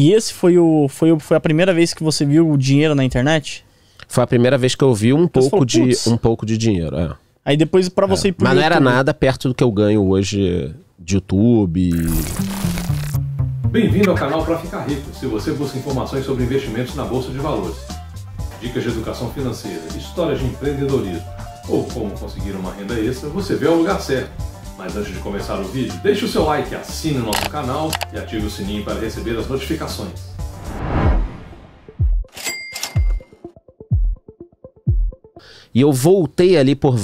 E esse foi o, foi, o, foi a primeira vez que você viu o dinheiro na internet? Foi a primeira vez que eu vi um, pouco, falou, de, um pouco de dinheiro. É. Aí depois para é. você é. ir pro Mas não YouTube. era nada perto do que eu ganho hoje de YouTube. Bem-vindo ao canal Pra Ficar Rico, se você busca informações sobre investimentos na Bolsa de Valores, dicas de educação financeira, histórias de empreendedorismo ou como conseguir uma renda extra, você vê o lugar certo. Mas antes de começar o vídeo, deixe o seu like, assine o nosso canal e ative o sininho para receber as notificações. E eu voltei ali por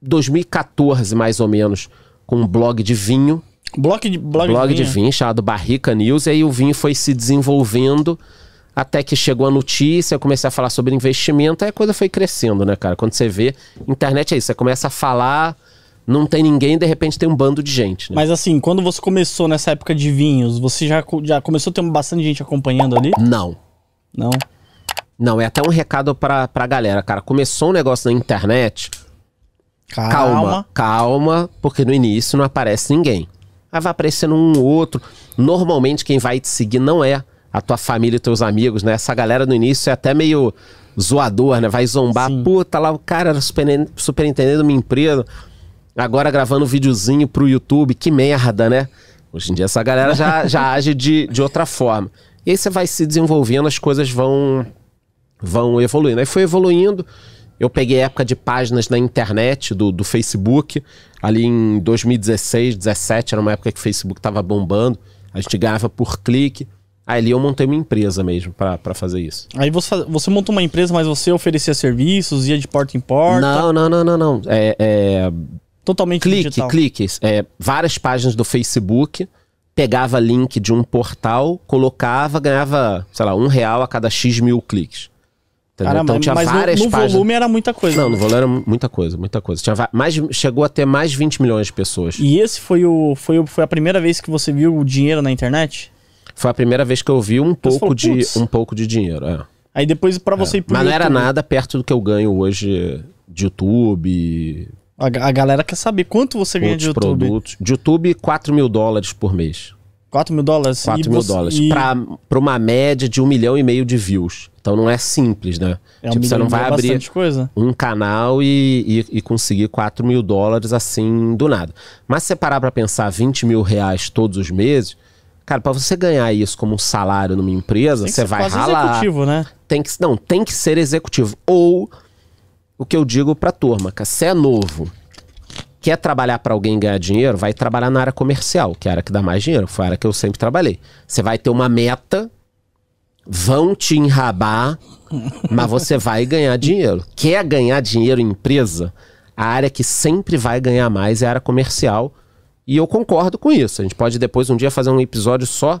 2014, mais ou menos, com um blog de vinho. Blog de, blog, blog de, vinho. de vinho, chamado Barrica News. E aí o vinho foi se desenvolvendo até que chegou a notícia, eu comecei a falar sobre investimento, aí a coisa foi crescendo, né, cara? Quando você vê, internet é isso, você começa a falar não tem ninguém, de repente tem um bando de gente. Né? Mas assim, quando você começou nessa época de vinhos, você já, já começou a ter bastante gente acompanhando ali? Não. Não? Não, é até um recado pra, pra galera, cara. Começou um negócio na internet. Calma. Calma, calma porque no início não aparece ninguém. Aí ah, vai aparecendo um outro. Normalmente quem vai te seguir não é a tua família e teus amigos, né? Essa galera no início é até meio zoador, né? Vai zombar. Sim. Puta, lá o cara era super, superintendente de uma empresa agora gravando um videozinho pro YouTube, que merda, né? Hoje em dia essa galera já, já age de, de outra forma. E aí você vai se desenvolvendo, as coisas vão, vão evoluindo. Aí foi evoluindo. Eu peguei época de páginas na internet, do, do Facebook, ali em 2016, 2017, era uma época que o Facebook estava bombando. A gente ganhava por clique. Aí ali eu montei uma empresa mesmo para fazer isso. Aí você, você montou uma empresa, mas você oferecia serviços, ia de porta em porta? Não, não, não, não, não. É, é, totalmente clique, digital. é, várias páginas do Facebook, pegava link de um portal, colocava, ganhava, sei lá, um real a cada X mil cliques. Caramba, então tinha mas várias no, no páginas. volume era muita coisa. Não, né? no volume era muita coisa, muita coisa. Tinha mais, chegou a ter mais 20 milhões de pessoas. E esse foi o, foi o, foi a primeira vez que você viu o dinheiro na internet? Foi a primeira vez que eu vi um, pouco, falou, de, um pouco de dinheiro, é. Aí depois para é. você ir pro Mas não era nada perto do que eu ganho hoje de YouTube, a, a galera quer saber quanto você ganha de YouTube. Produtos. De YouTube, 4 mil dólares por mês. 4 mil dólares? 4 e mil você... dólares. E... Para uma média de um milhão e meio de views. Então não é simples, né? É um tipo, você não vai é abrir um canal e, e, e, conseguir 4 mil dólares assim do nada. Mas se você parar para pensar 20 mil reais todos os meses, cara, para você ganhar isso como um salário numa empresa, você vai ralar. Tem que ser né? Tem que, não, tem que ser executivo. Ou o que eu digo pra turma, que se é novo, quer trabalhar para alguém ganhar dinheiro, vai trabalhar na área comercial, que é a área que dá mais dinheiro, foi a área que eu sempre trabalhei. Você vai ter uma meta, vão te enrabar, mas você vai ganhar dinheiro. Quer ganhar dinheiro em empresa? A área que sempre vai ganhar mais é a área comercial. E eu concordo com isso. A gente pode depois um dia fazer um episódio só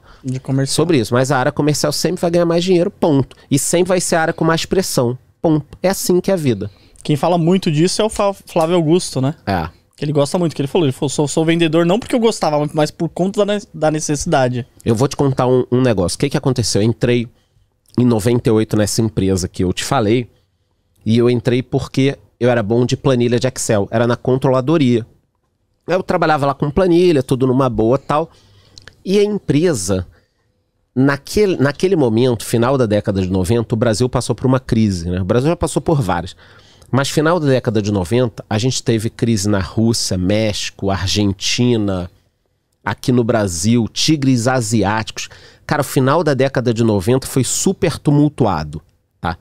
sobre isso. Mas a área comercial sempre vai ganhar mais dinheiro, ponto. E sempre vai ser a área com mais pressão, ponto. É assim que é a vida. Quem fala muito disso é o Flávio Augusto, né? É. Que ele gosta muito, que ele falou. Ele falou, sou, sou vendedor não porque eu gostava, mas por conta da, da necessidade. Eu vou te contar um, um negócio. O que, que aconteceu? Eu entrei em 98 nessa empresa que eu te falei. E eu entrei porque eu era bom de planilha de Excel. Era na controladoria. Eu trabalhava lá com planilha, tudo numa boa tal. E a empresa, naquele, naquele momento, final da década de 90, o Brasil passou por uma crise. Né? O Brasil já passou por várias. Mas final da década de 90, a gente teve crise na Rússia, México, Argentina, aqui no Brasil, tigres asiáticos. Cara, o final da década de 90 foi super tumultuado, tá?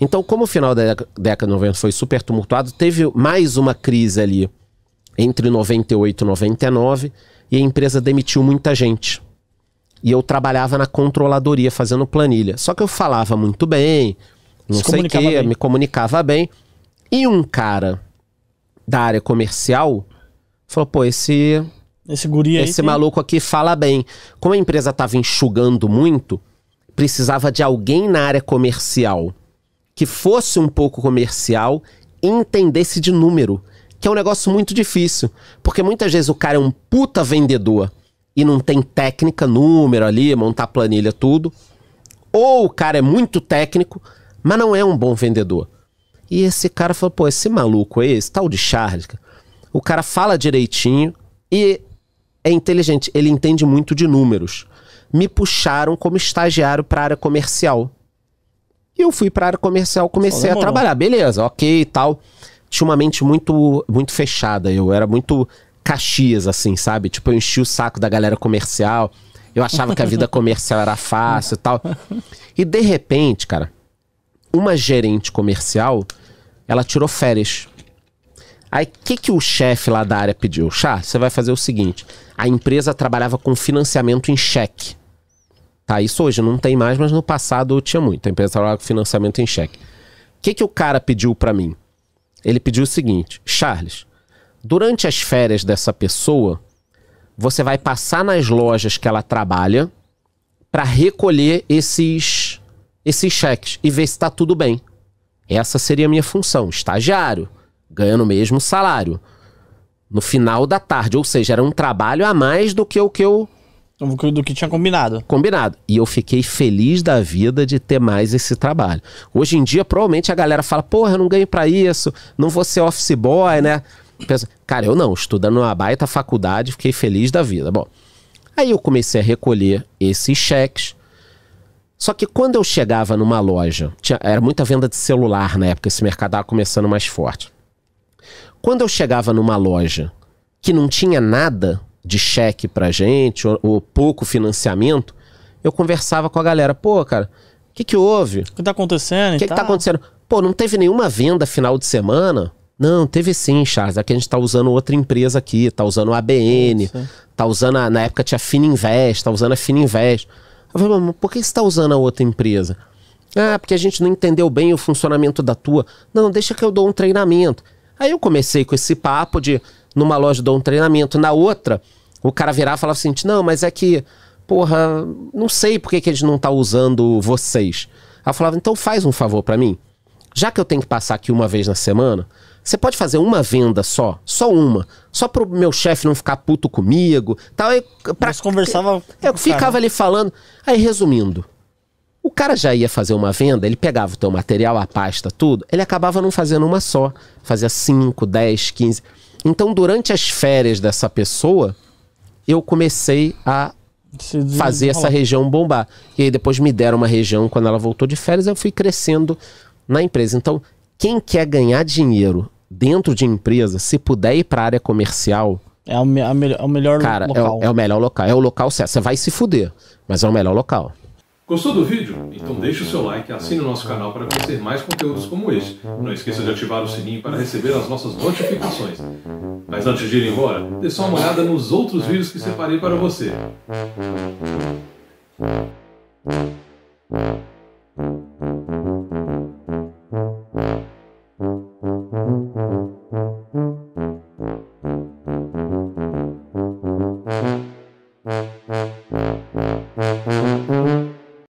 Então, como o final da década de 90 foi super tumultuado, teve mais uma crise ali entre 98 e 99 e a empresa demitiu muita gente. E eu trabalhava na controladoria fazendo planilha. Só que eu falava muito bem, não se sei o quê, me comunicava bem. E um cara da área comercial falou: pô, esse. Esse guri Esse tem... maluco aqui fala bem. Como a empresa tava enxugando muito, precisava de alguém na área comercial que fosse um pouco comercial e entendesse de número, que é um negócio muito difícil, porque muitas vezes o cara é um puta vendedor e não tem técnica, número ali, montar planilha, tudo. Ou o cara é muito técnico, mas não é um bom vendedor. E esse cara falou: pô, esse maluco aí, esse tal de Charles, o cara fala direitinho e é inteligente, ele entende muito de números. Me puxaram como estagiário para a área comercial. E eu fui para a área comercial, comecei a trabalhar. Beleza, ok e tal. Tinha uma mente muito, muito fechada. Eu era muito Caxias, assim, sabe? Tipo, eu enchi o saco da galera comercial. Eu achava que a vida comercial era fácil e tal. E de repente, cara, uma gerente comercial, ela tirou férias. Aí o que, que o chefe lá da área pediu? Chá, você vai fazer o seguinte: a empresa trabalhava com financiamento em cheque. Tá, isso hoje não tem mais, mas no passado tinha muito. A empresa trabalhava com financiamento em cheque. O que, que o cara pediu para mim? Ele pediu o seguinte: Charles, durante as férias dessa pessoa, você vai passar nas lojas que ela trabalha para recolher esses esses cheques e ver se está tudo bem. Essa seria a minha função, estagiário, ganhando o mesmo salário. No final da tarde, ou seja, era um trabalho a mais do que o que eu. Do que tinha combinado. Combinado. E eu fiquei feliz da vida de ter mais esse trabalho. Hoje em dia, provavelmente a galera fala: porra, eu não ganho para isso, não vou ser office boy, né? Pensa, cara, eu não, estudando numa baita faculdade, fiquei feliz da vida. Bom, aí eu comecei a recolher esses cheques só que quando eu chegava numa loja, tinha, era muita venda de celular na época, esse mercado estava começando mais forte. Quando eu chegava numa loja que não tinha nada de cheque pra gente, ou, ou pouco financiamento, eu conversava com a galera, pô, cara, o que que houve? O que tá acontecendo? O que, que tá acontecendo? Pô, não teve nenhuma venda final de semana? Não, teve sim, Charles. Aqui a gente tá usando outra empresa aqui, tá usando a ABN, Nossa. tá usando, a, na época tinha Fininvest, tá usando a Fininvest. Falei, por que você está usando a outra empresa? Ah, porque a gente não entendeu bem o funcionamento da tua. Não, deixa que eu dou um treinamento. Aí eu comecei com esse papo de numa loja dou um treinamento, na outra o cara virar e falar assim: não, mas é que, porra, não sei por que, que a gente não tá usando vocês. Ela falava: então faz um favor para mim já que eu tenho que passar aqui uma vez na semana, você pode fazer uma venda só, só uma, só pro meu chefe não ficar puto comigo, tal. Eu, pra, Mas conversava. Eu ficava cara. ali falando. Aí, resumindo, o cara já ia fazer uma venda, ele pegava o teu material, a pasta, tudo, ele acabava não fazendo uma só, fazia 5, 10, 15. Então, durante as férias dessa pessoa, eu comecei a fazer essa região bombar. E aí depois me deram uma região quando ela voltou de férias, eu fui crescendo na empresa. Então, quem quer ganhar dinheiro dentro de empresa, se puder ir para a área comercial. É o, me é o melhor cara, local. É o, é o melhor local. É o local certo. Você vai se fuder, mas é o melhor local. Gostou do vídeo? Então deixe o seu like e assine o nosso canal para conhecer mais conteúdos como esse. Não esqueça de ativar o sininho para receber as nossas notificações. Mas antes de ir embora, dê só uma olhada nos outros vídeos que separei para você.